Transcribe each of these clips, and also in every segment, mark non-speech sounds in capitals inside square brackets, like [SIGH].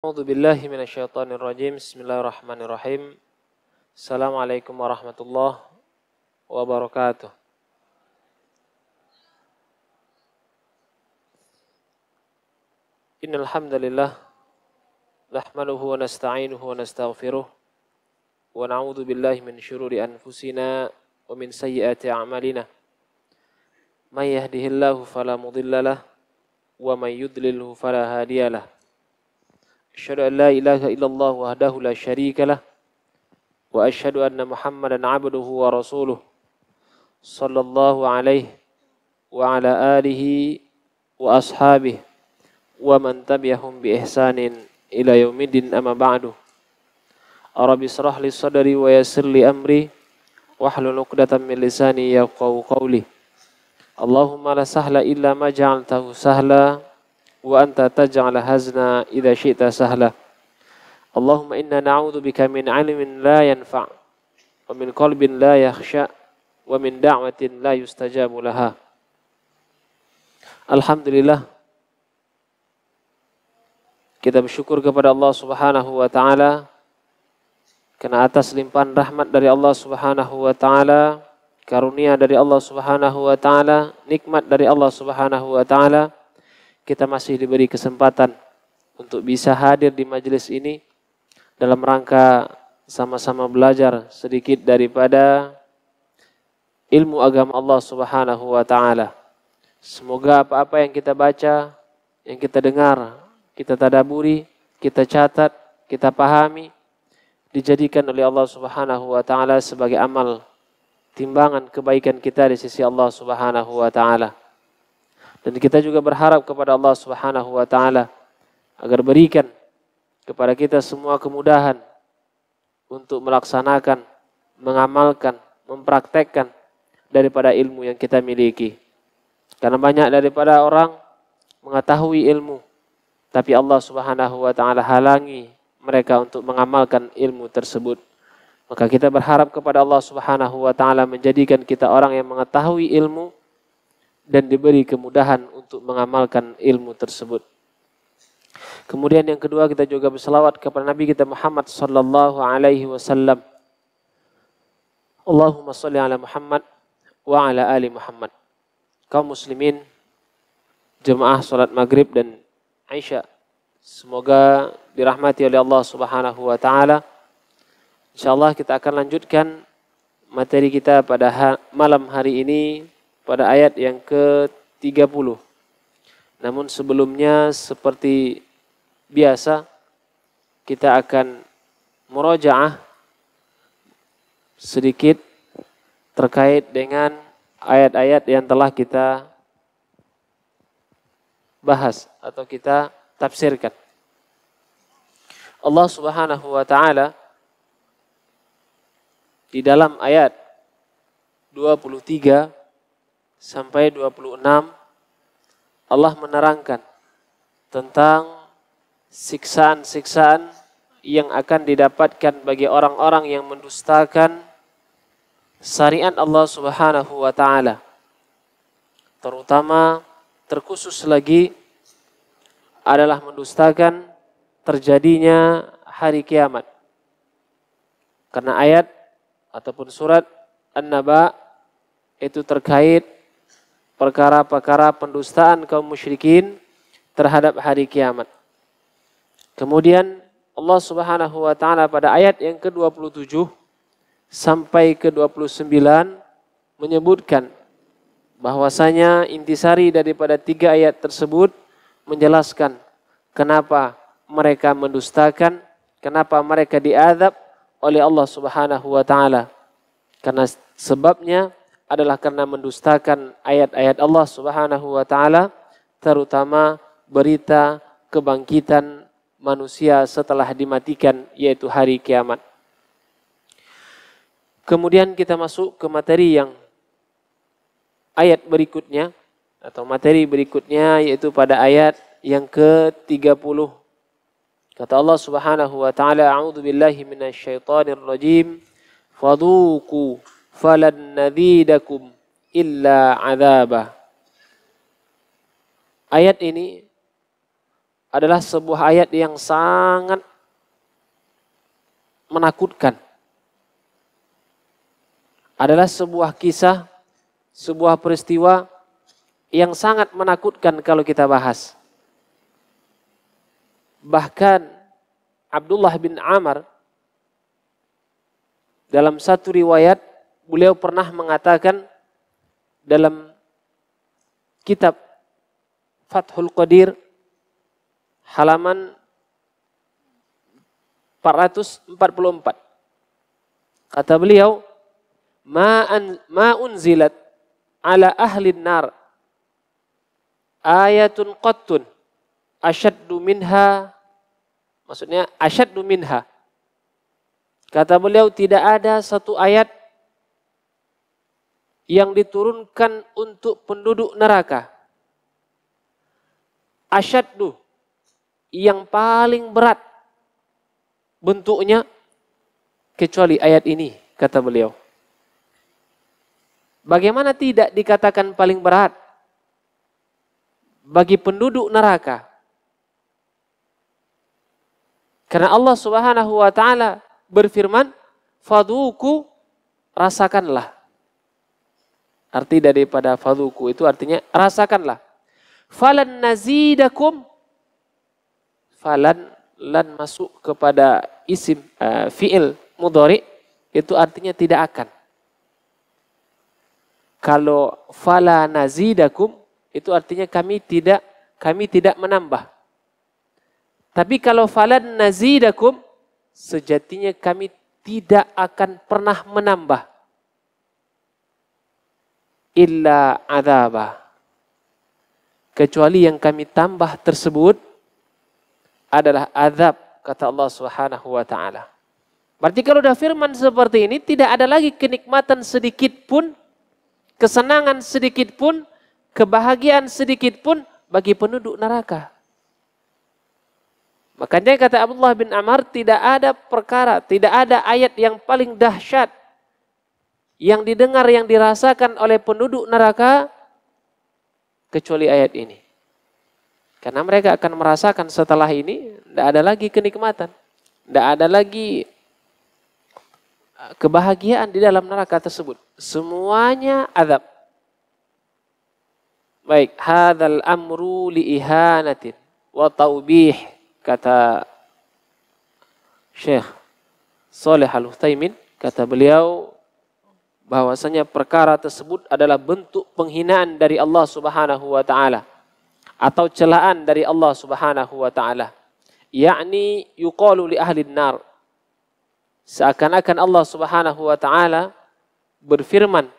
A'udzu billahi minasyaitonir rajim. Bismillahirrahmanirrahim. Assalamualaikum warahmatullahi wabarakatuh. Innal hamdalillah nahmaduhu wa nasta'inuhu wa nastaghfiruh wa na'udzu billahi min syururi anfusina wa min sayyiati a'malina. May yahdihillahu fala mudhillalah wa may yudlilhu fala hadiyalah. أشهد أن لا إله إلا الله وحده لا شريك له وأشهد أن محمدا عبده ورسوله صلى الله عليه وعلى آله وأصحابه ومن تبعهم بإحسان إلى يوم الدين أما بعد رب اشرح لي صدري ويسر لي أمري واحلل عقدة من لساني يفقهوا قولي اللهم لا سهل إلا ما جعلته سهلا وأنت تجعل هزنا إذا شئت سهلا اللهم إنا نعوذ بك من علم لا ينفع ومن قلب لا يخشى ومن دعوة لا يستجاب لها Alhamdulillah kita bersyukur kepada Allah Subhanahu wa taala karena atas limpahan rahmat dari Allah Subhanahu wa taala, karunia dari Allah Subhanahu wa taala, nikmat dari Allah Subhanahu wa taala kita masih diberi kesempatan untuk bisa hadir di majelis ini dalam rangka sama-sama belajar sedikit daripada ilmu agama Allah Subhanahu wa taala. Semoga apa-apa yang kita baca, yang kita dengar, kita tadaburi, kita catat, kita pahami dijadikan oleh Allah Subhanahu wa taala sebagai amal timbangan kebaikan kita di sisi Allah Subhanahu wa taala. Dan kita juga berharap kepada Allah Subhanahu wa taala agar berikan kepada kita semua kemudahan untuk melaksanakan, mengamalkan, mempraktekkan daripada ilmu yang kita miliki. Karena banyak daripada orang mengetahui ilmu, tapi Allah Subhanahu wa taala halangi mereka untuk mengamalkan ilmu tersebut. Maka kita berharap kepada Allah Subhanahu wa taala menjadikan kita orang yang mengetahui ilmu dan diberi kemudahan untuk mengamalkan ilmu tersebut. Kemudian yang kedua kita juga berselawat kepada Nabi kita Muhammad sallallahu alaihi wasallam. Allahumma salli ala Muhammad wa ala ali Muhammad. Kaum muslimin jemaah salat maghrib dan Aisyah semoga dirahmati oleh Allah Subhanahu wa taala. Insyaallah kita akan lanjutkan materi kita pada malam hari ini pada ayat yang ke-30. Namun sebelumnya seperti biasa kita akan murojaah sedikit terkait dengan ayat-ayat yang telah kita bahas atau kita tafsirkan. Allah Subhanahu wa taala di dalam ayat 23 sampai 26 Allah menerangkan tentang siksaan-siksaan yang akan didapatkan bagi orang-orang yang mendustakan syariat Allah Subhanahu wa taala. Terutama terkhusus lagi adalah mendustakan terjadinya hari kiamat. Karena ayat ataupun surat An-Naba itu terkait perkara-perkara pendustaan kaum musyrikin terhadap hari kiamat. Kemudian Allah Subhanahu wa taala pada ayat yang ke-27 sampai ke-29 menyebutkan bahwasanya intisari daripada tiga ayat tersebut menjelaskan kenapa mereka mendustakan, kenapa mereka diadab oleh Allah Subhanahu wa taala. Karena sebabnya adalah karena mendustakan ayat-ayat Allah Subhanahu wa taala terutama berita kebangkitan manusia setelah dimatikan yaitu hari kiamat. Kemudian kita masuk ke materi yang ayat berikutnya atau materi berikutnya yaitu pada ayat yang ke-30. Kata Allah Subhanahu wa taala, "A'udzu billahi minasyaitonir rajim. Fadhuqu falan nadidakum illa azabah. Ayat ini adalah sebuah ayat yang sangat menakutkan. Adalah sebuah kisah, sebuah peristiwa yang sangat menakutkan kalau kita bahas. Bahkan Abdullah bin Amr dalam satu riwayat beliau pernah mengatakan dalam kitab Fathul Qadir halaman 444. Kata beliau, an ma'un zilat ala ahli nar ayatun qattun asyaddu minha" maksudnya asyaddu minha. Kata beliau tidak ada satu ayat yang diturunkan untuk penduduk neraka. Asyaddu yang paling berat bentuknya kecuali ayat ini kata beliau. Bagaimana tidak dikatakan paling berat bagi penduduk neraka? Karena Allah Subhanahu wa taala berfirman, "Faduku rasakanlah." Arti daripada fadhuku itu artinya rasakanlah. Falan nazidakum. Falan lan masuk kepada isim uh, fiil mudhari itu artinya tidak akan. Kalau fala nazidakum itu artinya kami tidak kami tidak menambah. Tapi kalau falan nazidakum sejatinya kami tidak akan pernah menambah illa adaba. Kecuali yang kami tambah tersebut adalah azab kata Allah Subhanahu wa taala. Berarti kalau sudah firman seperti ini tidak ada lagi kenikmatan sedikit pun, kesenangan sedikit pun, kebahagiaan sedikit pun bagi penduduk neraka. Makanya kata Abdullah bin Amr tidak ada perkara, tidak ada ayat yang paling dahsyat yang didengar yang dirasakan oleh penduduk neraka kecuali ayat ini. Karena mereka akan merasakan setelah ini tidak ada lagi kenikmatan, tidak ada lagi eh, kebahagiaan di dalam neraka tersebut. Semuanya azab. Baik, hadal amru li ihanatin wa taubih kata Syekh Salih al kata beliau bahwasanya perkara tersebut adalah bentuk penghinaan dari Allah Subhanahu wa taala atau celaan dari Allah Subhanahu wa taala yakni yuqalu li ahli nar seakan-akan Allah Subhanahu wa taala berfirman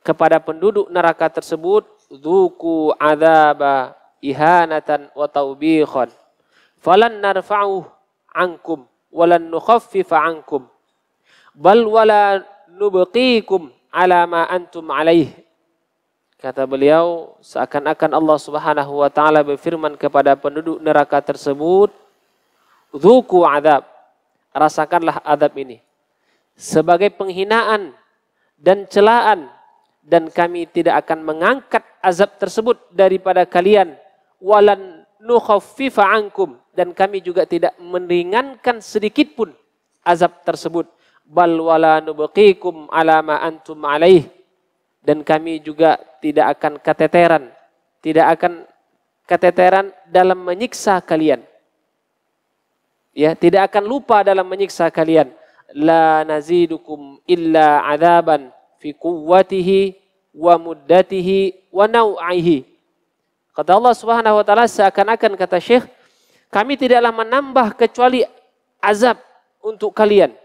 kepada penduduk neraka tersebut dzuku adzaba ihanatan wa taubikhan falan narfa'u ankum walan nukhaffifa ankum bal wala nubqikum ala ma antum alaih. Kata beliau, seakan-akan Allah Subhanahu wa taala berfirman kepada penduduk neraka tersebut, "Dzuku adab." Rasakanlah adab ini sebagai penghinaan dan celaan dan kami tidak akan mengangkat azab tersebut daripada kalian walan nukhaffifa ankum dan kami juga tidak meringankan sedikit pun azab tersebut bal wala nubqikum ala ma antum alaih dan kami juga tidak akan keteteran tidak akan keteteran dalam menyiksa kalian ya tidak akan lupa dalam menyiksa kalian la nazidukum illa adaban fi quwwatihi wa muddatihi wa naw'ihi kata Allah Subhanahu wa taala seakan-akan kata Syekh kami tidaklah menambah kecuali azab untuk kalian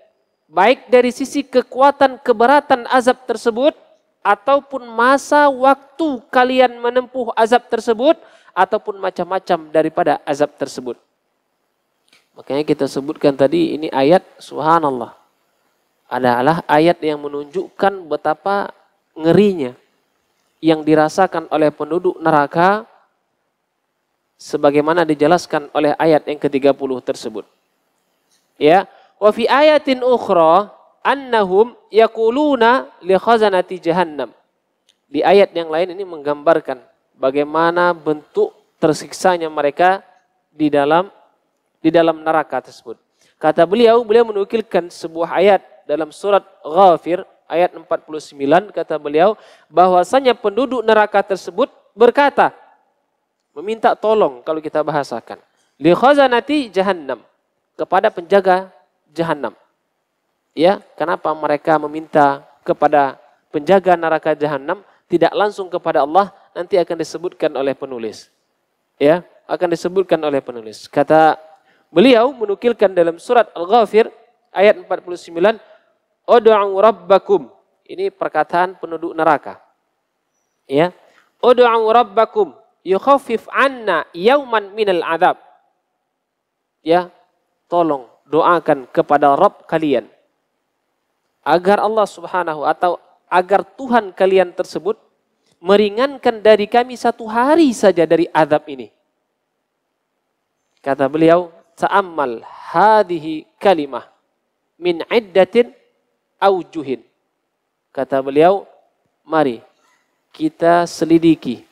baik dari sisi kekuatan keberatan azab tersebut ataupun masa waktu kalian menempuh azab tersebut ataupun macam-macam daripada azab tersebut. Makanya kita sebutkan tadi ini ayat subhanallah adalah ayat yang menunjukkan betapa ngerinya yang dirasakan oleh penduduk neraka sebagaimana dijelaskan oleh ayat yang ke-30 tersebut. Ya, Wa fi ayatin ukhra annahum yakuluna li khazanati jahannam. Di ayat yang lain ini menggambarkan bagaimana bentuk tersiksanya mereka di dalam di dalam neraka tersebut. Kata beliau, beliau menukilkan sebuah ayat dalam surat Ghafir ayat 49 kata beliau bahwasanya penduduk neraka tersebut berkata meminta tolong kalau kita bahasakan li khazanati jahannam kepada penjaga jahanam. Ya, kenapa mereka meminta kepada penjaga neraka jahanam tidak langsung kepada Allah nanti akan disebutkan oleh penulis. Ya, akan disebutkan oleh penulis. Kata beliau menukilkan dalam surat Al-Ghafir ayat 49, "Ud'u rabbakum." Ini perkataan penduduk neraka. Ya. "Ud'u rabbakum yukhaffif 'anna yauman minal 'adzab." Ya, tolong doakan kepada Rabb kalian agar Allah Subhanahu atau agar Tuhan kalian tersebut meringankan dari kami satu hari saja dari azab ini. Kata beliau, ta'ammal hadhihi kalimah min iddatin aujuhin. Kata beliau, mari kita selidiki,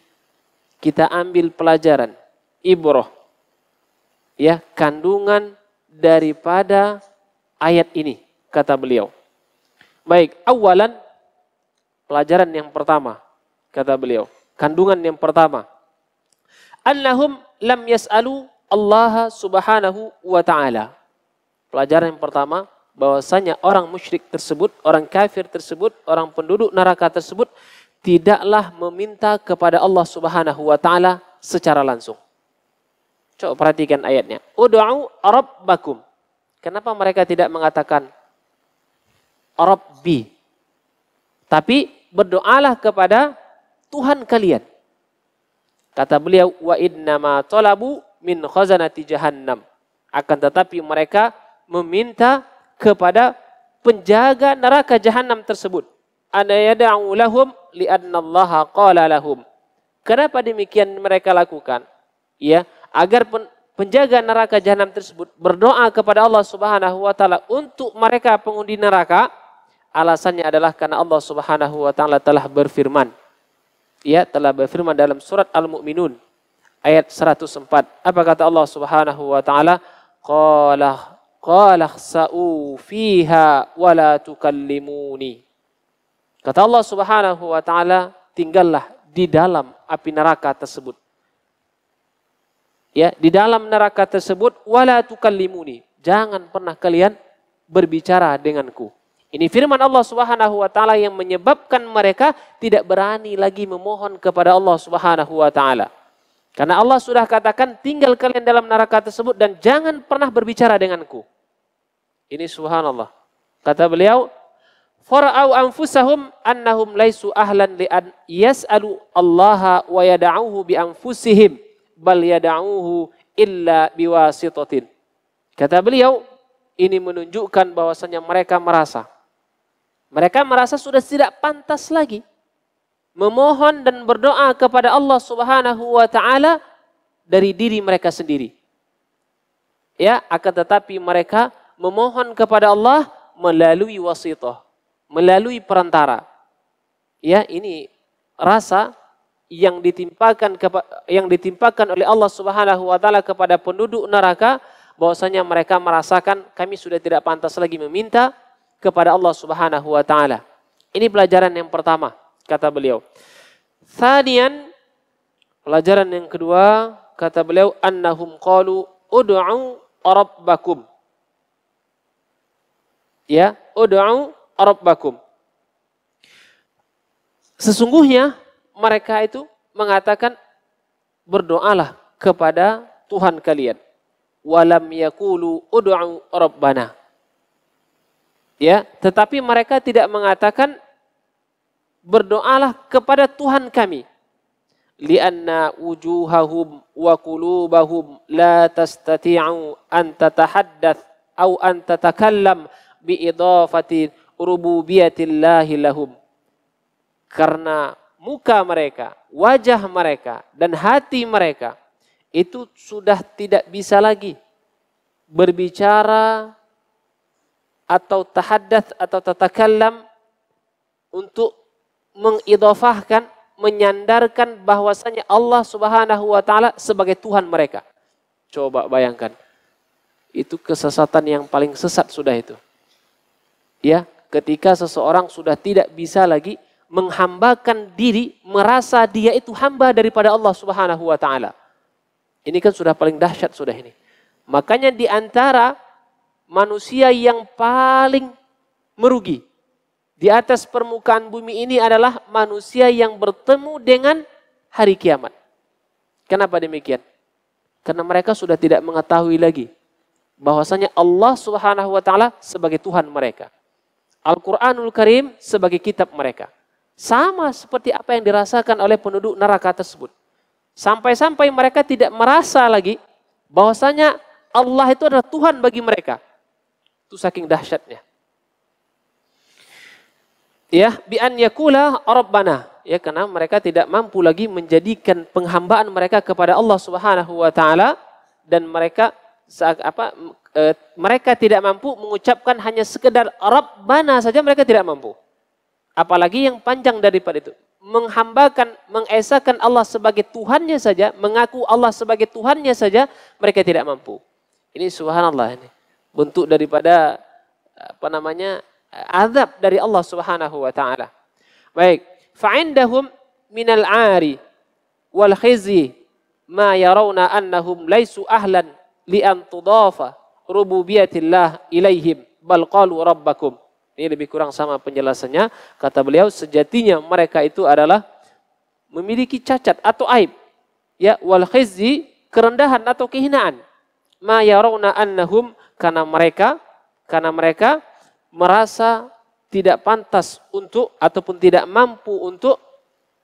kita ambil pelajaran, ibroh, ya kandungan daripada ayat ini, kata beliau. Baik, awalan pelajaran yang pertama, kata beliau. Kandungan yang pertama. Annahum lam yas'alu Allah subhanahu wa ta'ala. Pelajaran yang pertama, bahwasanya orang musyrik tersebut, orang kafir tersebut, orang penduduk neraka tersebut tidaklah meminta kepada Allah Subhanahu wa taala secara langsung. Coba perhatikan ayatnya. Udu'u rabbakum. Kenapa mereka tidak mengatakan Rabbi? Tapi berdoalah kepada Tuhan kalian. Kata beliau, wa innama talabu min khazanati jahannam. Akan tetapi mereka meminta kepada penjaga neraka jahanam tersebut. Ana yada'u lahum li'annallaha qala lahum. Kenapa demikian mereka lakukan? Ya, agar penjaga neraka jahanam tersebut berdoa kepada Allah Subhanahu wa taala untuk mereka pengundi neraka alasannya adalah karena Allah Subhanahu wa taala telah berfirman ia telah berfirman dalam surat Al-Mu'minun ayat 104 apa kata Allah Subhanahu wa taala qala qala sa'u fiha wa la tukallimuni kata Allah Subhanahu wa taala tinggallah di dalam api neraka tersebut ya di dalam neraka tersebut wala tukallimuni jangan pernah kalian berbicara denganku ini firman Allah Subhanahu wa taala yang menyebabkan mereka tidak berani lagi memohon kepada Allah Subhanahu wa taala karena Allah sudah katakan tinggal kalian dalam neraka tersebut dan jangan pernah berbicara denganku ini subhanallah kata beliau fara'au anfusahum annahum laisu ahlan li yas'alu Allah wa yad'uhu bi anfusihim bal yada'uhu illa biwasitatin. Kata beliau, ini menunjukkan bahwasanya mereka merasa mereka merasa sudah tidak pantas lagi memohon dan berdoa kepada Allah Subhanahu wa taala dari diri mereka sendiri. Ya, akan tetapi mereka memohon kepada Allah melalui wasitoh, melalui perantara. Ya, ini rasa yang ditimpakan yang ditimpakan oleh Allah Subhanahu wa taala kepada penduduk neraka bahwasanya mereka merasakan kami sudah tidak pantas lagi meminta kepada Allah Subhanahu wa taala. Ini pelajaran yang pertama kata beliau. Thanian pelajaran yang kedua kata beliau annahum qalu ud'u rabbakum. Ya, ud'u rabbakum. Sesungguhnya mereka itu mengatakan berdoalah kepada Tuhan kalian. Walam yakulu ud'u rabbana. Ya, tetapi mereka tidak mengatakan berdoalah kepada Tuhan kami. Lianna wujuhahum wa qulubahum la tastati'u an tatahaddath au an tatakallam bi idafati rububiyatillahi lahum. Karena muka mereka, wajah mereka, dan hati mereka itu sudah tidak bisa lagi berbicara atau tahadat atau tatakallam untuk mengidofahkan, menyandarkan bahwasanya Allah Subhanahu wa taala sebagai Tuhan mereka. Coba bayangkan. Itu kesesatan yang paling sesat sudah itu. Ya, ketika seseorang sudah tidak bisa lagi menghambakan diri, merasa dia itu hamba daripada Allah Subhanahu wa taala. Ini kan sudah paling dahsyat sudah ini. Makanya di antara manusia yang paling merugi di atas permukaan bumi ini adalah manusia yang bertemu dengan hari kiamat. Kenapa demikian? Karena mereka sudah tidak mengetahui lagi bahwasanya Allah Subhanahu wa taala sebagai Tuhan mereka. Al-Qur'anul Karim sebagai kitab mereka. Sama seperti apa yang dirasakan oleh penduduk neraka tersebut. Sampai-sampai mereka tidak merasa lagi bahwasanya Allah itu adalah Tuhan bagi mereka. Itu saking dahsyatnya. Ya, bi an yakula rabbana. Ya, karena mereka tidak mampu lagi menjadikan penghambaan mereka kepada Allah Subhanahu wa taala dan mereka apa eh, mereka tidak mampu mengucapkan hanya sekedar rabbana saja mereka tidak mampu. Apalagi yang panjang daripada itu. Menghambakan, mengesahkan Allah sebagai Tuhannya saja, mengaku Allah sebagai Tuhannya saja, mereka tidak mampu. Ini subhanallah ini. Bentuk daripada apa namanya azab dari Allah Subhanahu wa taala. Baik, fa'indahum minal aari wal khizi ma yarawna annahum laisu ahlan li an tudafa rububiyatillah ilaihim bal qalu rabbakum ini lebih kurang sama penjelasannya. Kata beliau, sejatinya mereka itu adalah memiliki cacat atau aib. Ya, wal khizzi, kerendahan atau kehinaan. Ma yarawna annahum, karena mereka, karena mereka merasa tidak pantas untuk ataupun tidak mampu untuk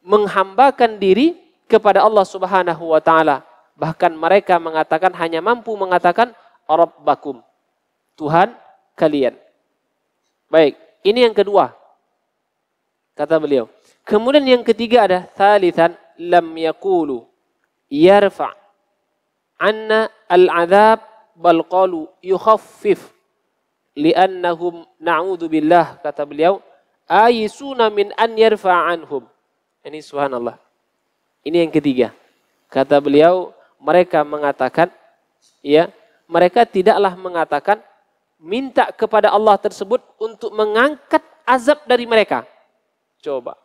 menghambakan diri kepada Allah Subhanahu wa taala. Bahkan mereka mengatakan hanya mampu mengatakan Rabbakum. Tuhan kalian. Baik, ini yang kedua. Kata beliau. Kemudian yang ketiga ada thalithan lam yakulu yarfa anna al-'adzab bal qalu yukhaffif li'annahum na'udzu billah kata beliau ayisuna min an yarfa anhum. Ini subhanallah. Ini yang ketiga. Kata beliau mereka mengatakan ya, mereka tidaklah mengatakan minta kepada Allah tersebut untuk mengangkat azab dari mereka. Coba.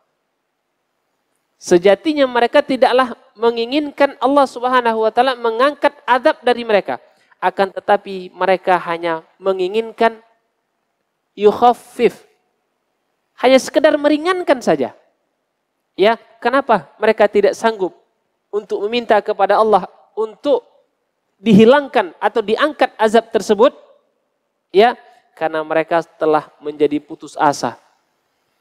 Sejatinya mereka tidaklah menginginkan Allah Subhanahu wa taala mengangkat azab dari mereka, akan tetapi mereka hanya menginginkan yukhaffif. Hanya sekedar meringankan saja. Ya, kenapa mereka tidak sanggup untuk meminta kepada Allah untuk dihilangkan atau diangkat azab tersebut? Ya, karena mereka telah menjadi putus asa.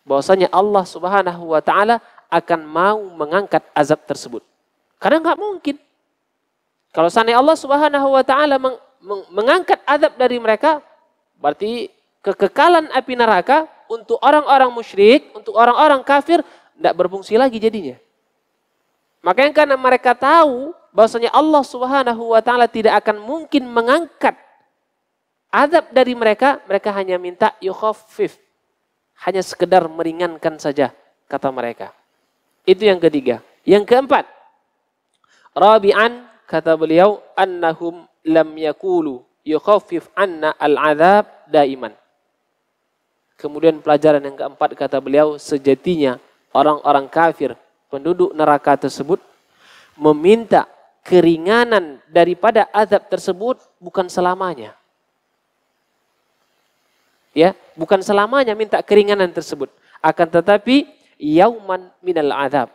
Bahwasanya Allah Subhanahu wa taala akan mau mengangkat azab tersebut. Karena nggak mungkin. Kalau sana Allah Subhanahu wa taala meng, meng, mengangkat azab dari mereka, berarti kekekalan api neraka untuk orang-orang musyrik, untuk orang-orang kafir tidak berfungsi lagi jadinya. Makanya karena mereka tahu bahwasanya Allah Subhanahu wa taala tidak akan mungkin mengangkat Adab dari mereka, mereka hanya minta yukhaffif. Hanya sekedar meringankan saja kata mereka. Itu yang ketiga. Yang keempat. Rabi'an kata beliau annahum lam yakulu yukhaffif anna al Adab daiman. Kemudian pelajaran yang keempat kata beliau sejatinya orang-orang kafir penduduk neraka tersebut meminta keringanan daripada azab tersebut bukan selamanya ya bukan selamanya minta keringanan tersebut akan tetapi yauman minal adab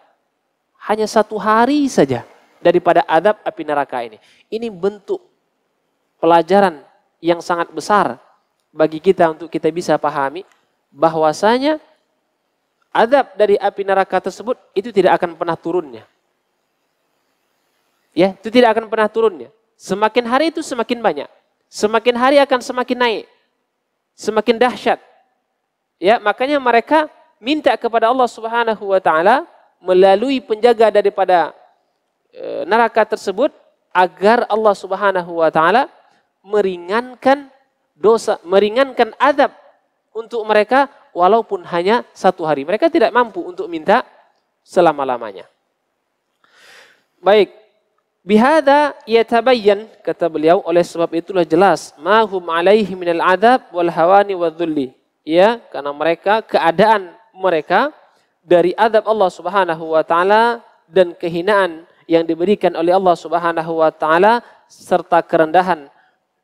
hanya satu hari saja daripada adab api neraka ini ini bentuk pelajaran yang sangat besar bagi kita untuk kita bisa pahami bahwasanya adab dari api neraka tersebut itu tidak akan pernah turunnya ya itu tidak akan pernah turunnya semakin hari itu semakin banyak semakin hari akan semakin naik semakin dahsyat. Ya, makanya mereka minta kepada Allah Subhanahu wa taala melalui penjaga daripada e, neraka tersebut agar Allah Subhanahu wa taala meringankan dosa, meringankan azab untuk mereka walaupun hanya satu hari. Mereka tidak mampu untuk minta selama-lamanya. Baik, Bihada yatabayyan kata beliau oleh sebab itulah jelas mahum alaihi minal adab wal hawani wadzulli. Ya, karena mereka keadaan mereka dari adab Allah Subhanahu wa taala dan kehinaan yang diberikan oleh Allah Subhanahu wa taala serta kerendahan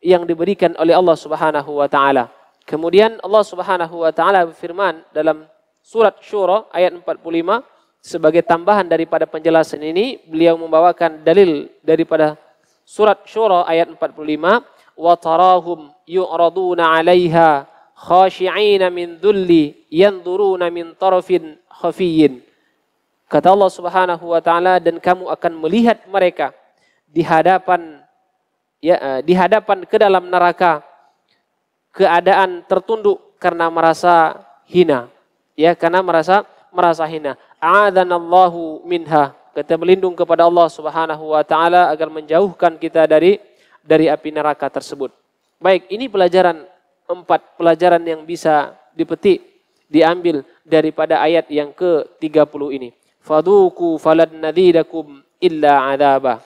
yang diberikan oleh Allah Subhanahu wa taala. Kemudian Allah Subhanahu wa taala berfirman dalam surat Syura ayat 45 sebagai tambahan daripada penjelasan ini beliau membawakan dalil daripada surat Syura ayat 45 wa tarahum yu'raduna 'alaiha khashi'ina min dhulli yanzuruna min tarafin khafiyyin kata Allah Subhanahu wa taala dan kamu akan melihat mereka di hadapan ya eh, di hadapan ke dalam neraka keadaan tertunduk karena merasa hina ya karena merasa merasa hina a'adhanallahu minha. Kita berlindung kepada Allah Subhanahu wa taala agar menjauhkan kita dari dari api neraka tersebut. Baik, ini pelajaran empat pelajaran yang bisa dipetik, diambil daripada ayat yang ke-30 ini. Faduku falad nadidakum illa adaba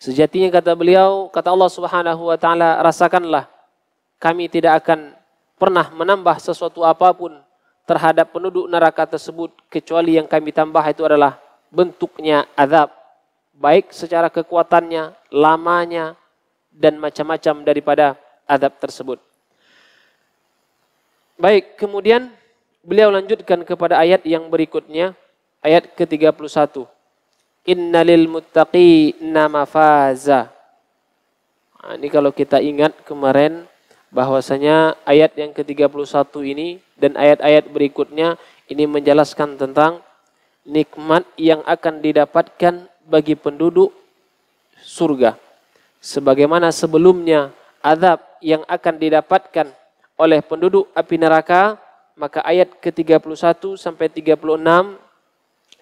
Sejatinya kata beliau, kata Allah Subhanahu wa taala, rasakanlah kami tidak akan pernah menambah sesuatu apapun terhadap penduduk neraka tersebut kecuali yang kami tambah itu adalah bentuknya azab baik secara kekuatannya, lamanya dan macam-macam daripada azab tersebut. Baik, kemudian beliau lanjutkan kepada ayat yang berikutnya, ayat ke-31. Innalil muttaqina mafaza. Nah, ini kalau kita ingat kemarin bahwasanya ayat yang ke-31 ini dan ayat-ayat berikutnya ini menjelaskan tentang nikmat yang akan didapatkan bagi penduduk surga. Sebagaimana sebelumnya azab yang akan didapatkan oleh penduduk api neraka, maka ayat ke-31 sampai 36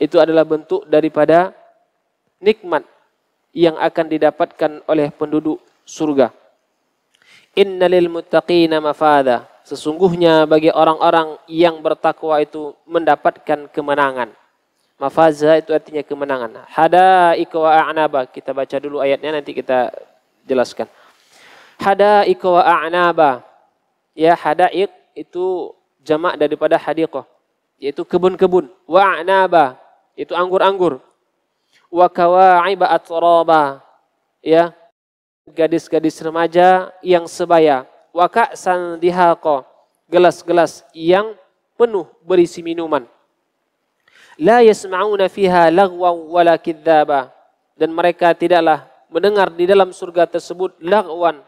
itu adalah bentuk daripada nikmat yang akan didapatkan oleh penduduk surga. Innalil muttaqina mafada. Sesungguhnya bagi orang-orang yang bertakwa itu mendapatkan kemenangan. Mafaza itu artinya kemenangan. Hada ikwa a'naba. Kita baca dulu ayatnya nanti kita jelaskan. Hada ikwa a'naba. Ya hadaik itu jamak daripada hadiqah. Yaitu kebun-kebun. Wa anaba Itu anggur-anggur. Wa kawaiba atraba. Ya gadis-gadis remaja yang sebaya. Waka sandihako, gelas-gelas yang penuh berisi minuman. La yasma'una fiha lagwa wala kidzaba. Dan mereka tidaklah mendengar di dalam surga tersebut lagwan,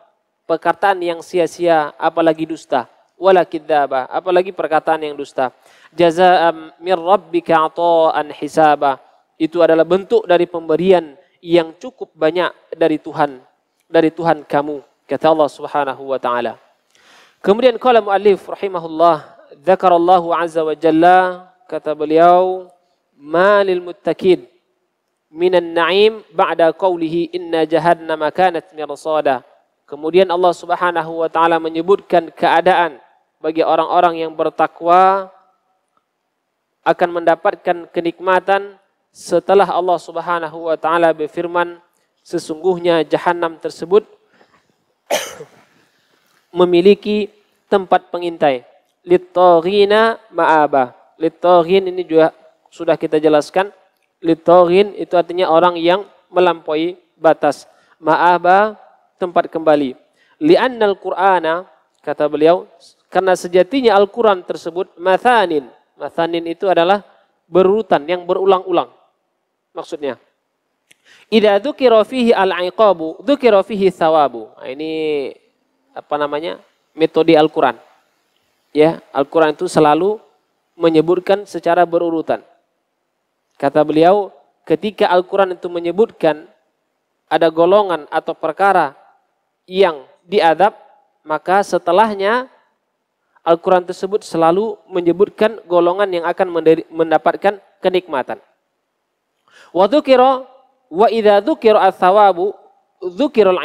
perkataan yang sia-sia apalagi dusta. Wala kidzaba, apalagi perkataan yang dusta. Jazaa'am mir rabbika 'ata'an hisaba. Itu adalah bentuk dari pemberian yang cukup banyak dari Tuhan dari Tuhan kamu kata Allah Subhanahu wa taala. Kemudian qala muallif rahimahullah dzakarallahu azza wa jalla kata beliau malil muttaqin minan na'im ba'da qawlihi inna jahannam kanat mirsada. Kemudian Allah Subhanahu wa taala menyebutkan keadaan bagi orang-orang yang bertakwa akan mendapatkan kenikmatan setelah Allah Subhanahu wa taala berfirman Sesungguhnya jahanam tersebut [COUGHS] memiliki tempat pengintai. Litorina ma'aba. Litorin ini juga sudah kita jelaskan. Litorin itu artinya orang yang melampaui batas. Ma'aba tempat kembali. Li'annal Qur'ana kata beliau karena sejatinya Al-Qur'an tersebut mathanin. Mathanin itu adalah berurutan yang berulang-ulang. Maksudnya Idza dzukira fihi al-iqabu dzukira fihi thawabu. Nah, ini apa namanya? metode Al-Qur'an. Ya, Al-Qur'an itu selalu menyebutkan secara berurutan. Kata beliau, ketika Al-Qur'an itu menyebutkan ada golongan atau perkara yang diadab, maka setelahnya Al-Quran tersebut selalu menyebutkan golongan yang akan mendapatkan kenikmatan. Waktu kira Wa idza dzukira ats-tsawabu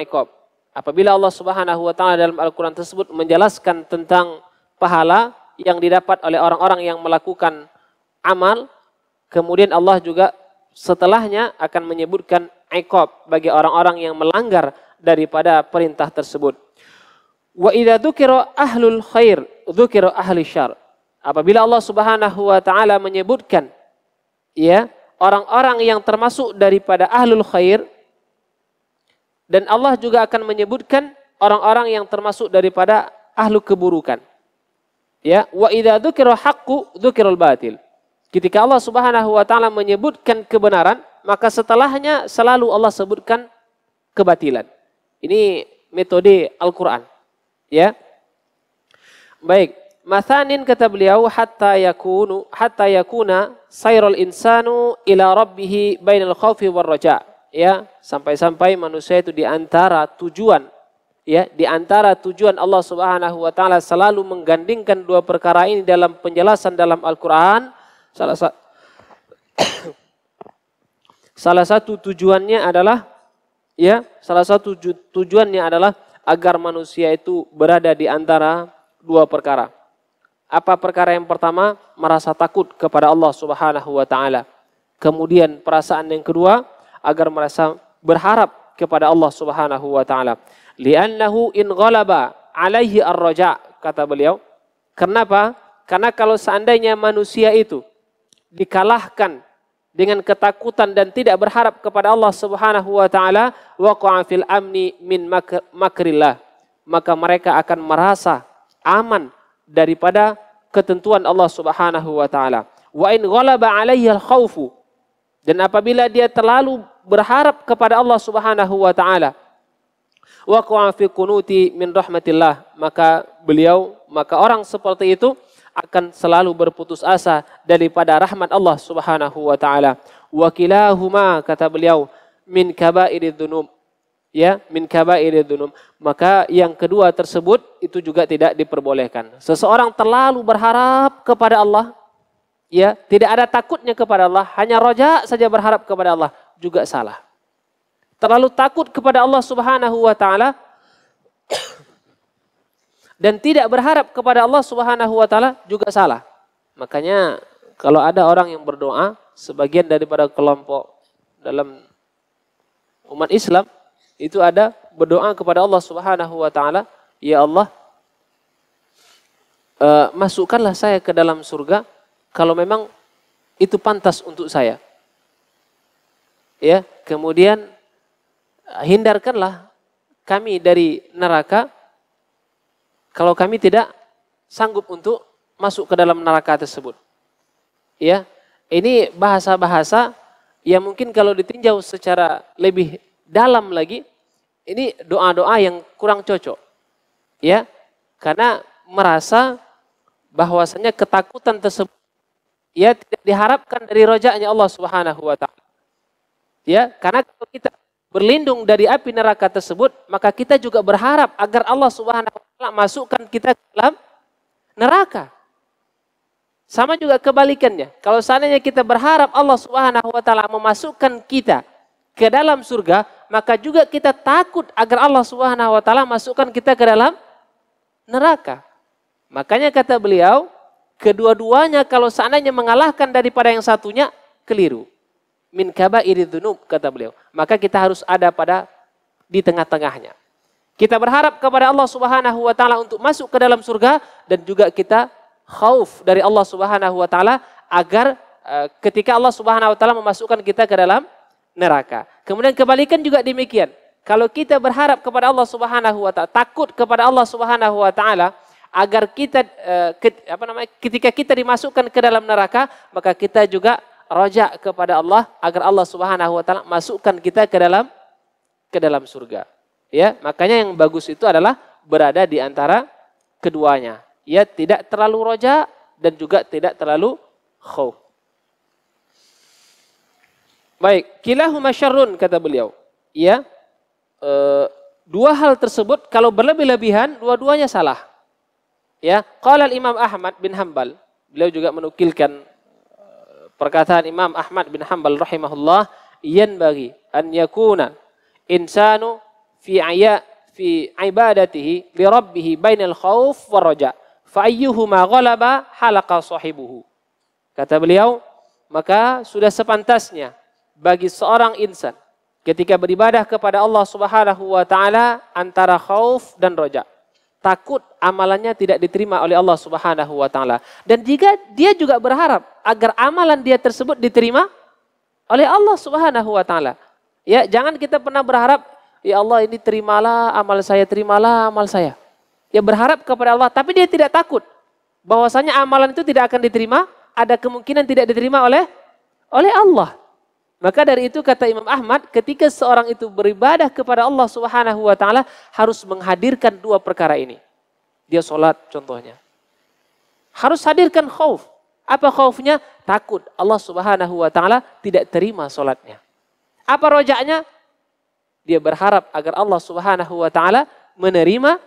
iqab. Apabila Allah Subhanahu wa taala dalam Al-Qur'an tersebut menjelaskan tentang pahala yang didapat oleh orang-orang yang melakukan amal, kemudian Allah juga setelahnya akan menyebutkan iqab bagi orang-orang yang melanggar daripada perintah tersebut. Wa idza dzukira ahlul khair, dzukira ahli syarr. Apabila Allah Subhanahu wa taala menyebutkan ya orang-orang yang termasuk daripada ahlul khair dan Allah juga akan menyebutkan orang-orang yang termasuk daripada ahlu keburukan. Ya, wa idza dzukira haqqu dzukirul batil. Ketika Allah Subhanahu wa taala menyebutkan kebenaran, maka setelahnya selalu Allah sebutkan kebatilan. Ini metode Al-Qur'an. Ya. Baik. Mathanin kata beliau hatta yakunu hatta yakuna sayrul insanu ila rabbih bainal khaufi war raja. Ya, sampai-sampai manusia itu di antara tujuan ya, di antara tujuan Allah Subhanahu wa taala selalu menggandingkan dua perkara ini dalam penjelasan dalam Al-Qur'an. Salah satu [COUGHS] Salah satu tujuannya adalah ya, salah satu tujuannya adalah agar manusia itu berada di antara dua perkara. Apa perkara yang pertama? Merasa takut kepada Allah Subhanahu wa taala. Kemudian perasaan yang kedua agar merasa berharap kepada Allah Subhanahu wa taala. Li'annahu in ghalaba alaihi ar kata beliau. Kenapa? Karena kalau seandainya manusia itu dikalahkan dengan ketakutan dan tidak berharap kepada Allah Subhanahu wa taala, amni min makrillah, maka mereka akan merasa aman daripada ketentuan Allah Subhanahu wa taala. Wa in ghalaba alaihi al-khawfu dan apabila dia terlalu berharap kepada Allah Subhanahu wa taala waqa'a fi kunuti min rahmatillah maka beliau maka orang seperti itu akan selalu berputus asa daripada rahmat Allah Subhanahu wa taala wa kilahuma kata beliau min kabairidz dzunub ya min kaba'iri dzunub maka yang kedua tersebut itu juga tidak diperbolehkan seseorang terlalu berharap kepada Allah ya tidak ada takutnya kepada Allah hanya roja saja berharap kepada Allah juga salah terlalu takut kepada Allah Subhanahu wa taala [COUGHS] dan tidak berharap kepada Allah Subhanahu wa taala juga salah makanya kalau ada orang yang berdoa sebagian daripada kelompok dalam umat Islam itu ada berdoa kepada Allah Subhanahu wa taala, "Ya Allah, eh, masukkanlah saya ke dalam surga kalau memang itu pantas untuk saya." Ya, kemudian eh, hindarkanlah kami dari neraka kalau kami tidak sanggup untuk masuk ke dalam neraka tersebut. Ya, ini bahasa-bahasa yang mungkin kalau ditinjau secara lebih dalam lagi ini doa-doa yang kurang cocok. Ya. Karena merasa bahwasanya ketakutan tersebut ya tidak diharapkan dari rojaknya Allah Subhanahu wa taala. Ya, karena kalau kita berlindung dari api neraka tersebut, maka kita juga berharap agar Allah Subhanahu wa taala masukkan kita ke dalam neraka. Sama juga kebalikannya. Kalau seandainya kita berharap Allah Subhanahu wa taala memasukkan kita ke dalam surga, maka juga kita takut agar Allah Subhanahu wa taala masukkan kita ke dalam neraka. Makanya kata beliau, kedua-duanya kalau seandainya mengalahkan daripada yang satunya keliru. Min kabairi dzunub kata beliau. Maka kita harus ada pada di tengah-tengahnya. Kita berharap kepada Allah Subhanahu wa taala untuk masuk ke dalam surga dan juga kita khauf dari Allah Subhanahu wa taala agar eh, ketika Allah Subhanahu wa taala memasukkan kita ke dalam neraka. Kemudian kebalikan juga demikian. Kalau kita berharap kepada Allah Subhanahu wa taala, takut kepada Allah Subhanahu wa taala agar kita eh, apa namanya ketika kita dimasukkan ke dalam neraka, maka kita juga rojak kepada Allah agar Allah Subhanahu wa taala masukkan kita ke dalam ke dalam surga. Ya, makanya yang bagus itu adalah berada di antara keduanya. Ya, tidak terlalu roja dan juga tidak terlalu khauf. Baik, kilahuma syarrun kata beliau. Ya. E, dua hal tersebut kalau berlebih-lebihan dua-duanya salah. Ya, qala Imam Ahmad bin Hambal. Beliau juga menukilkan eh, perkataan Imam Ahmad bin Hambal rahimahullah, bagi an yakuna insanu fi aya fi ibadatihi li rabbih bainal khauf war raja." Fa ayyuhuma ghalaba halaqa sahibuhu. Kata beliau, maka sudah sepantasnya bagi seorang insan ketika beribadah kepada Allah Subhanahu wa taala antara khauf dan roja. Takut amalannya tidak diterima oleh Allah Subhanahu wa taala. Dan jika dia juga berharap agar amalan dia tersebut diterima oleh Allah Subhanahu wa taala. Ya, jangan kita pernah berharap ya Allah ini terimalah amal saya, terimalah amal saya. Ya berharap kepada Allah, tapi dia tidak takut bahwasanya amalan itu tidak akan diterima, ada kemungkinan tidak diterima oleh oleh Allah. Maka dari itu kata Imam Ahmad, ketika seorang itu beribadah kepada Allah Subhanahu wa taala harus menghadirkan dua perkara ini. Dia sholat contohnya. Harus hadirkan khauf. Apa khaufnya? Takut Allah Subhanahu wa taala tidak terima sholatnya. Apa rojaknya? Dia berharap agar Allah Subhanahu wa taala menerima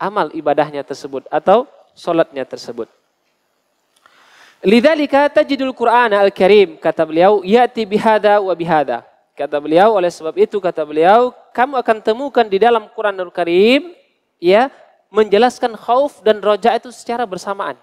amal ibadahnya tersebut atau sholatnya tersebut. Lidzalika tajidul Qur'an al-Karim kata beliau yati bihada wa bihada. Kata beliau oleh sebab itu kata beliau kamu akan temukan di dalam Quran Al-Karim ya menjelaskan khauf dan roja itu secara bersamaan.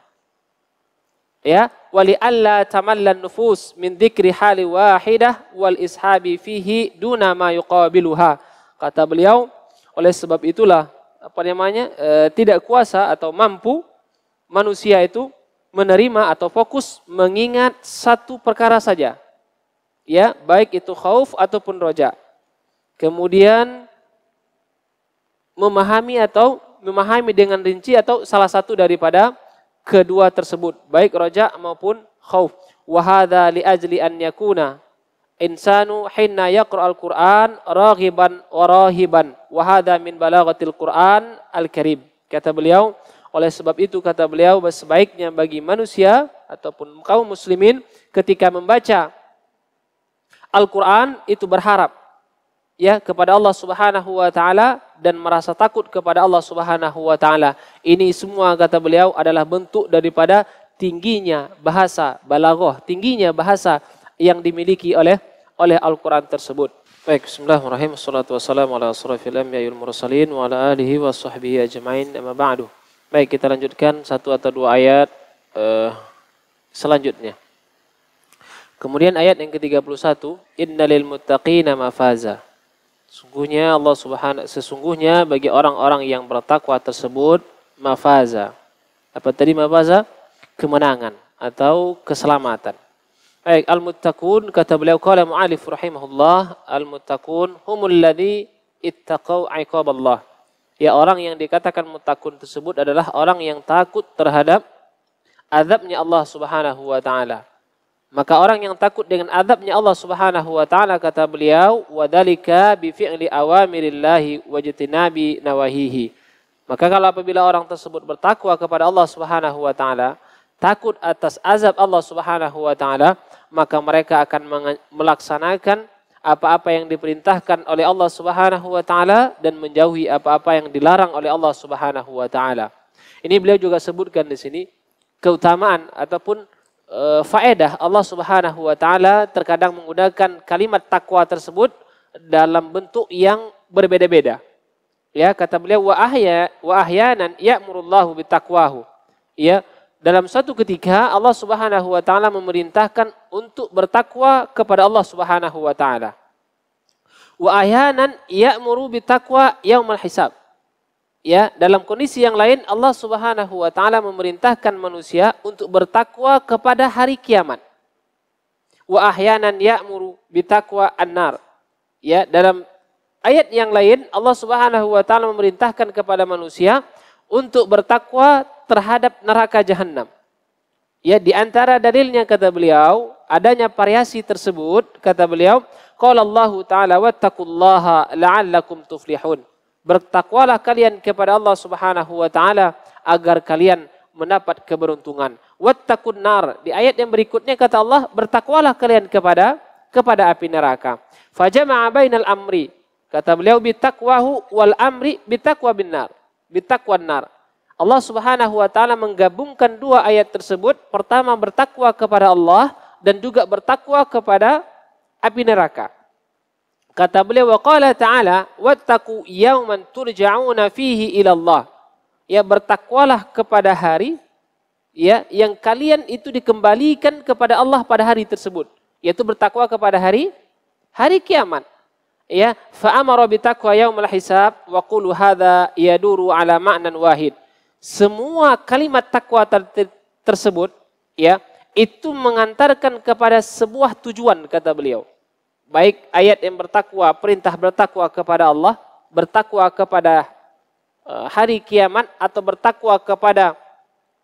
Ya, wali alla tamallan nufus min dzikri hali wahidah wal ishabi fihi duna ma yuqabiluha. Kata beliau oleh sebab itulah apa namanya e, tidak kuasa atau mampu manusia itu menerima atau fokus mengingat satu perkara saja. Ya, baik itu khauf ataupun roja. Kemudian memahami atau memahami dengan rinci atau salah satu daripada kedua tersebut, baik roja maupun khauf. Wa hadza li ajli an yakuna insanu hinna yaqra'al Qur'an raghiban wa rahiban. Wa hadza min balaghatil Qur'an al-Karim. Kata beliau, oleh sebab itu kata beliau sebaiknya bagi manusia ataupun kaum muslimin ketika membaca Al-Qur'an itu berharap ya kepada Allah Subhanahu wa taala dan merasa takut kepada Allah Subhanahu wa taala. Ini semua kata beliau adalah bentuk daripada tingginya bahasa balaghah, tingginya bahasa yang dimiliki oleh oleh Al-Qur'an tersebut. Baik, bismillahirrahmanirrahim. Wassalatu wassalamu ala asrafil anbiya'il mursalin wa ala alihi wa sahbihi ajma'in. Amma ba'du. Baik, kita lanjutkan satu atau dua ayat uh, selanjutnya. Kemudian ayat yang ke-31, innalil muttaqina mafaza. Sungguhnya Allah Subhanahu sesungguhnya bagi orang-orang yang bertakwa tersebut mafaza. Apa tadi mafaza? Kemenangan atau keselamatan. Baik, al-muttaqun kata beliau qala mu'alif rahimahullah, al-muttaqun humul ladzi ittaqau iqaballah Ya orang yang dikatakan mutakun tersebut adalah orang yang takut terhadap azabnya Allah Subhanahu wa taala. Maka orang yang takut dengan azabnya Allah Subhanahu wa taala kata beliau wadalika بِفِعْلِ أَوَامِرِ awamirillahi wajtinabi nawahihi. Maka kalau apabila orang tersebut bertakwa kepada Allah Subhanahu wa taala, takut atas azab Allah Subhanahu wa taala, maka mereka akan melaksanakan apa-apa yang diperintahkan oleh Allah Subhanahu wa taala dan menjauhi apa-apa yang dilarang oleh Allah Subhanahu wa taala. Ini beliau juga sebutkan di sini keutamaan ataupun e, faedah Allah Subhanahu wa taala terkadang menggunakan kalimat takwa tersebut dalam bentuk yang berbeda-beda. Ya, kata beliau wa ahya wa ahyanan ya'murullahu bitaqwahu. Ya, dalam satu ketika Allah Subhanahu wa taala memerintahkan untuk bertakwa kepada Allah Subhanahu wa taala. Wa ayanan ya'muru bitaqwa yaumul hisab. Ya, dalam kondisi yang lain Allah Subhanahu wa taala memerintahkan manusia untuk bertakwa kepada hari kiamat. Wa ahyanan ya'muru bitaqwa annar. Ya, dalam ayat yang lain Allah Subhanahu wa taala memerintahkan kepada manusia untuk bertakwa terhadap neraka jahanam. Ya, di antara dalilnya kata beliau, adanya variasi tersebut, kata beliau, Qala Allah Ta'ala wattaqullaha la'allakum tuflihun. Bertakwalah kalian kepada Allah Subhanahu wa taala agar kalian mendapat keberuntungan. Wattaqun nar. Di ayat yang berikutnya kata Allah, bertakwalah kalian kepada kepada api neraka. Fajama'a bainal amri. Kata beliau bitaqwahu wal amri bitaqwa bin nar. Bitaqwan nar. Allah Subhanahu wa taala menggabungkan dua ayat tersebut, pertama bertakwa kepada Allah dan juga bertakwa kepada api neraka. Kata beliau wa qala ta'ala wattaqu yawman turja'una fihi ila Allah. Ya bertakwalah kepada hari ya yang kalian itu dikembalikan kepada Allah pada hari tersebut, yaitu bertakwa kepada hari hari kiamat. Ya, fa amara bi taqwa yaumul hisab wa qulu hadza yaduru ala ma'nan wahid semua kalimat takwa ter tersebut ya itu mengantarkan kepada sebuah tujuan kata beliau. Baik ayat yang bertakwa, perintah bertakwa kepada Allah, bertakwa kepada eh, hari kiamat atau bertakwa kepada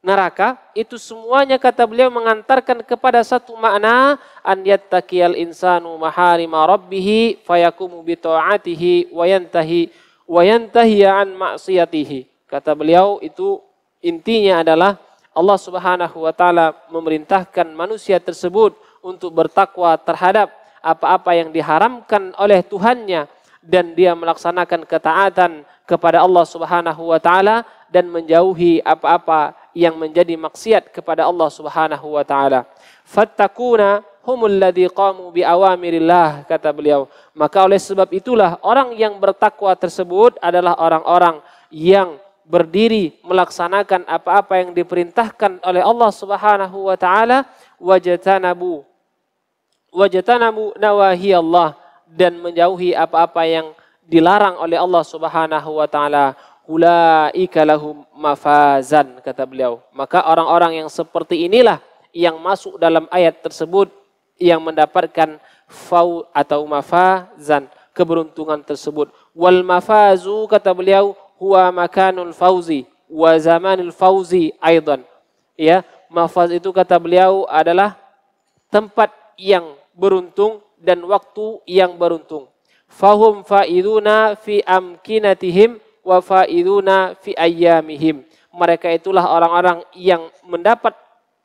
neraka itu semuanya kata beliau mengantarkan kepada satu makna an yattaqiyal insanu maharima rabbih fayakumu bi taatihi wa yantahi wa yantahi an ma'siyatihi Kata beliau itu intinya adalah Allah Subhanahu wa taala memerintahkan manusia tersebut untuk bertakwa terhadap apa-apa yang diharamkan oleh Tuhannya dan dia melaksanakan ketaatan kepada Allah Subhanahu wa taala dan menjauhi apa-apa yang menjadi maksiat kepada Allah Subhanahu wa taala. Fattakuna humul ladzi qamu bi awamirillah kata beliau. Maka oleh sebab itulah orang yang bertakwa tersebut adalah orang-orang yang berdiri melaksanakan apa-apa yang diperintahkan oleh Allah Subhanahu wa taala wajtanabu wajtanabu nawahi Allah dan menjauhi apa-apa yang dilarang oleh Allah Subhanahu wa taala ulaika lahum mafazan kata beliau maka orang-orang yang seperti inilah yang masuk dalam ayat tersebut yang mendapatkan fau atau mafazan keberuntungan tersebut wal mafazu kata beliau huwa makanul fauzi wa zamanul fauzi aidan. Ya, mafaz itu kata beliau adalah tempat yang beruntung dan waktu yang beruntung. Fahum faiduna fi amkinatihim wa faiduna fi ayyamihim. Mereka itulah orang-orang yang mendapat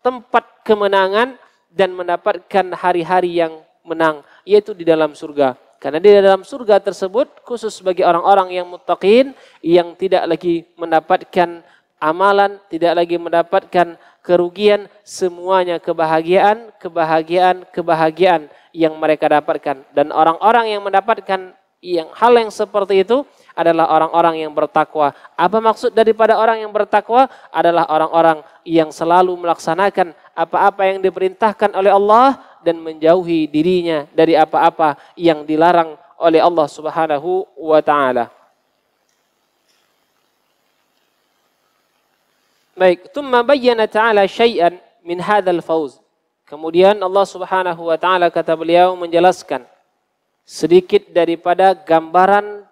tempat kemenangan dan mendapatkan hari-hari yang menang, yaitu di dalam surga. Karena di dalam surga tersebut khusus bagi orang-orang yang mutakin yang tidak lagi mendapatkan amalan, tidak lagi mendapatkan kerugian, semuanya kebahagiaan, kebahagiaan, kebahagiaan yang mereka dapatkan. Dan orang-orang yang mendapatkan yang hal yang seperti itu adalah orang-orang yang bertakwa. Apa maksud daripada orang yang bertakwa? Adalah orang-orang yang selalu melaksanakan apa-apa yang diperintahkan oleh Allah dan menjauhi dirinya dari apa-apa yang dilarang oleh Allah Subhanahu wa taala. Baik, thumma bayyana ta'ala syai'an min hadzal fauz. Kemudian Allah Subhanahu wa taala kata beliau menjelaskan sedikit daripada gambaran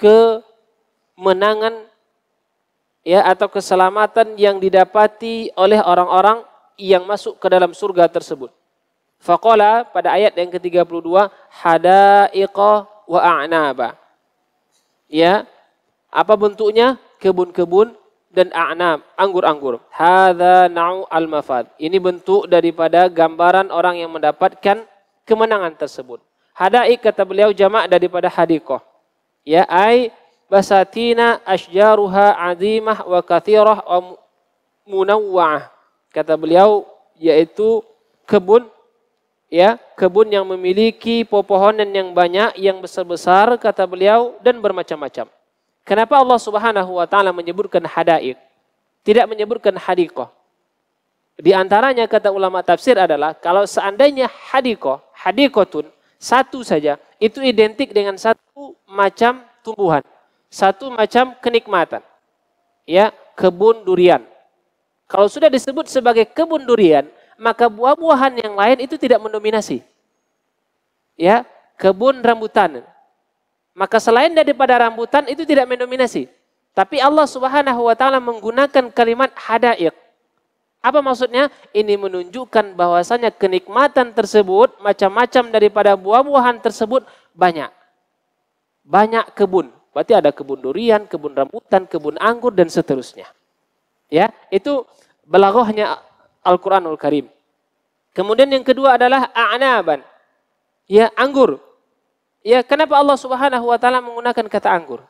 kemenangan ya atau keselamatan yang didapati oleh orang-orang yang masuk ke dalam surga tersebut. Faqala pada ayat yang ke-32 hadaiqa wa a'naba. Ya. Apa bentuknya? Kebun-kebun dan a'nab, anggur-anggur. Hadza nau al-mafad. Ini bentuk daripada gambaran orang yang mendapatkan kemenangan tersebut. Hadaik kata beliau jamak daripada hadikoh. Ya ai basatina asjaruha azimah wa kathirah wa munawwa'ah. Kata beliau yaitu kebun ya kebun yang memiliki pepohonan yang banyak yang besar-besar kata beliau dan bermacam-macam. Kenapa Allah Subhanahu wa taala menyebutkan hadaik? Tidak menyebutkan hadikoh. Di antaranya kata ulama tafsir adalah kalau seandainya hadikoh, tun satu saja itu identik dengan satu macam tumbuhan, satu macam kenikmatan. Ya, kebun durian. Kalau sudah disebut sebagai kebun durian, maka buah-buahan yang lain itu tidak mendominasi. Ya, kebun rambutan. Maka selain daripada rambutan itu tidak mendominasi. Tapi Allah Subhanahu wa taala menggunakan kalimat hadaiq. Apa maksudnya? Ini menunjukkan bahwasanya kenikmatan tersebut macam-macam daripada buah-buahan tersebut banyak. Banyak kebun. Berarti ada kebun durian, kebun rambutan, kebun anggur dan seterusnya. Ya, itu belagohnya Al-Quranul Karim. Kemudian yang kedua adalah a'naban. Ya, anggur. Ya, kenapa Allah Subhanahu wa taala menggunakan kata anggur?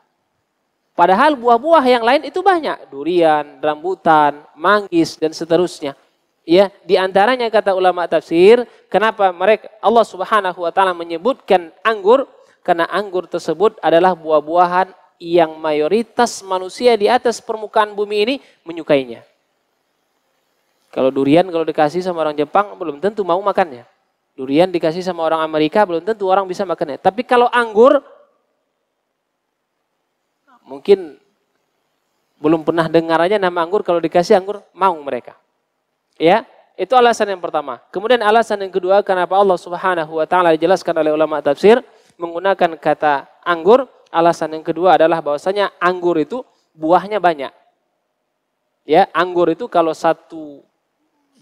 Padahal buah-buah yang lain itu banyak, durian, rambutan, manggis dan seterusnya. Ya, di antaranya kata ulama tafsir, kenapa mereka Allah Subhanahu wa taala menyebutkan anggur? Karena anggur tersebut adalah buah-buahan yang mayoritas manusia di atas permukaan bumi ini menyukainya. Kalau durian kalau dikasih sama orang Jepang belum tentu mau makannya. Durian dikasih sama orang Amerika belum tentu orang bisa makannya. Tapi kalau anggur mungkin belum pernah dengar aja nama anggur kalau dikasih anggur mau mereka. Ya, itu alasan yang pertama. Kemudian alasan yang kedua kenapa Allah Subhanahu wa taala dijelaskan oleh ulama tafsir menggunakan kata anggur, alasan yang kedua adalah bahwasanya anggur itu buahnya banyak. Ya, anggur itu kalau satu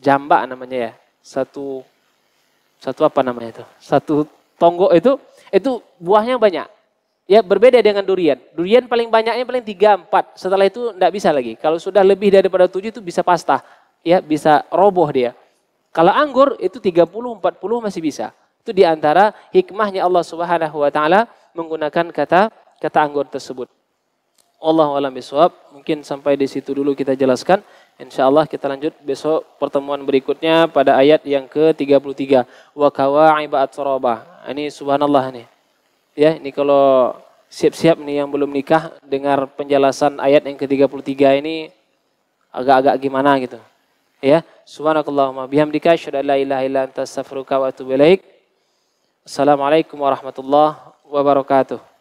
jambak namanya ya. Satu satu apa namanya itu? Satu tonggok itu itu buahnya banyak. Ya berbeda dengan durian. Durian paling banyaknya paling tiga empat Setelah itu tidak bisa lagi. Kalau sudah lebih daripada tujuh itu bisa pasta. Ya bisa roboh dia. Kalau anggur itu 30 40 masih bisa. Itu diantara hikmahnya Allah Subhanahu wa taala menggunakan kata kata anggur tersebut. Allah alam Mungkin sampai di situ dulu kita jelaskan. Insya Allah kita lanjut besok pertemuan berikutnya pada ayat yang ke-33. Wa kawa'iba Sorobah. Ini subhanallah nih. Ya, ini kalau siap-siap nih yang belum nikah dengar penjelasan ayat yang ke-33 ini agak-agak gimana gitu. Ya, subhanakallahumma bihamdika syada la ilaha illa anta astaghfiruka wa atubu ilaik. Assalamualaikum warahmatullahi wabarakatuh.